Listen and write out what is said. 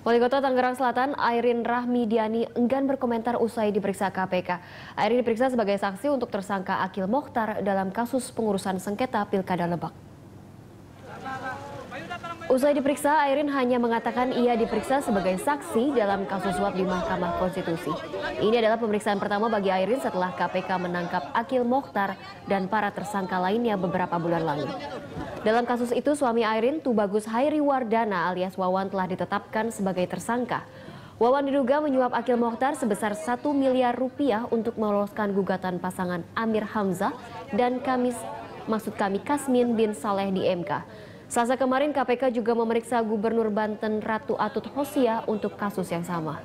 Wali Kota Tangerang Selatan, Airin Rahmidiani enggan berkomentar usai diperiksa KPK. Airin diperiksa sebagai saksi untuk tersangka Akil Mokhtar dalam kasus pengurusan sengketa Pilkada Lebak. Usai diperiksa, Airin hanya mengatakan ia diperiksa sebagai saksi dalam kasus suap di Mahkamah Konstitusi. Ini adalah pemeriksaan pertama bagi Airin setelah KPK menangkap Akil Mokhtar dan para tersangka lainnya beberapa bulan lalu. Dalam kasus itu, suami Airin, Tubagus Hairi Wardana alias Wawan telah ditetapkan sebagai tersangka. Wawan diduga menyuap Akil Mokhtar sebesar 1 miliar rupiah untuk meloloskan gugatan pasangan Amir Hamzah dan Kamis maksud kami Kasmin bin Saleh di MK. Selasa kemarin KPK juga memeriksa Gubernur Banten Ratu Atut Hosia untuk kasus yang sama.